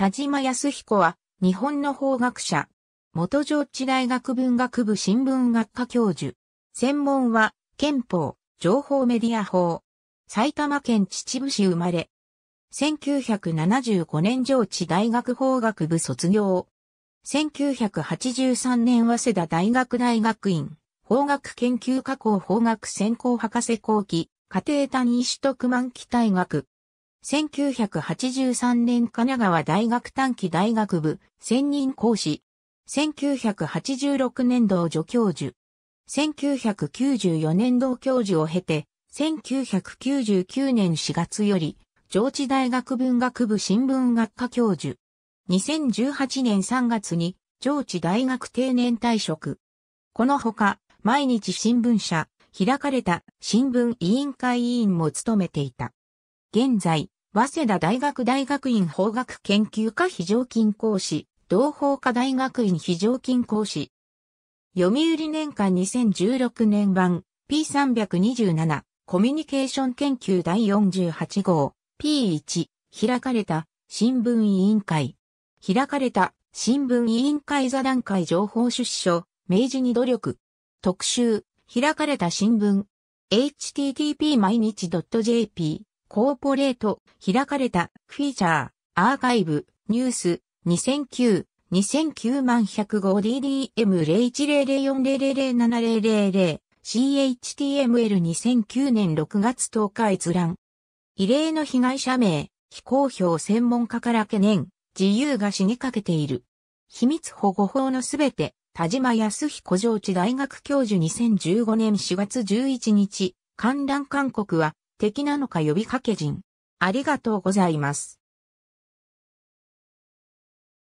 田島康彦は、日本の法学者。元上智大学文学部新聞学科教授。専門は、憲法、情報メディア法。埼玉県秩父市生まれ。1975年上智大学法学部卒業。1983年早稲田大学大学院、法学研究科校法学専攻博士後期、家庭単位取得満期大学。1983年神奈川大学短期大学部、専任講師。1986年度助教授。1994年度教授を経て、1999年4月より、上智大学文学部新聞学科教授。2018年3月に、上智大学定年退職。このほか、毎日新聞社、開かれた新聞委員会委員も務めていた。現在、早稲田大学大学院法学研究科非常勤講師、同法科大学院非常勤講師。読売年間2016年版 P327 コミュニケーション研究第48号 P1 開かれた新聞委員会開かれた新聞委員会座談会情報出所、明治に努力特集開かれた新聞 http 毎日 .jp コーポレート、開かれた、フィーチャー、アーカイブ、ニュース、2009、2009万1 0 5 d d m 0 1 0 0 4 0 0 7 0 0 0 CHTML2009 年6月10日閲覧。異例の被害者名、非公表専門家から懸念、自由が死にかけている。秘密保護法のすべて、田島康彦上智大学教授2015年4月11日、観覧勧告は、敵なのか呼びかけ人。ありがとうございます。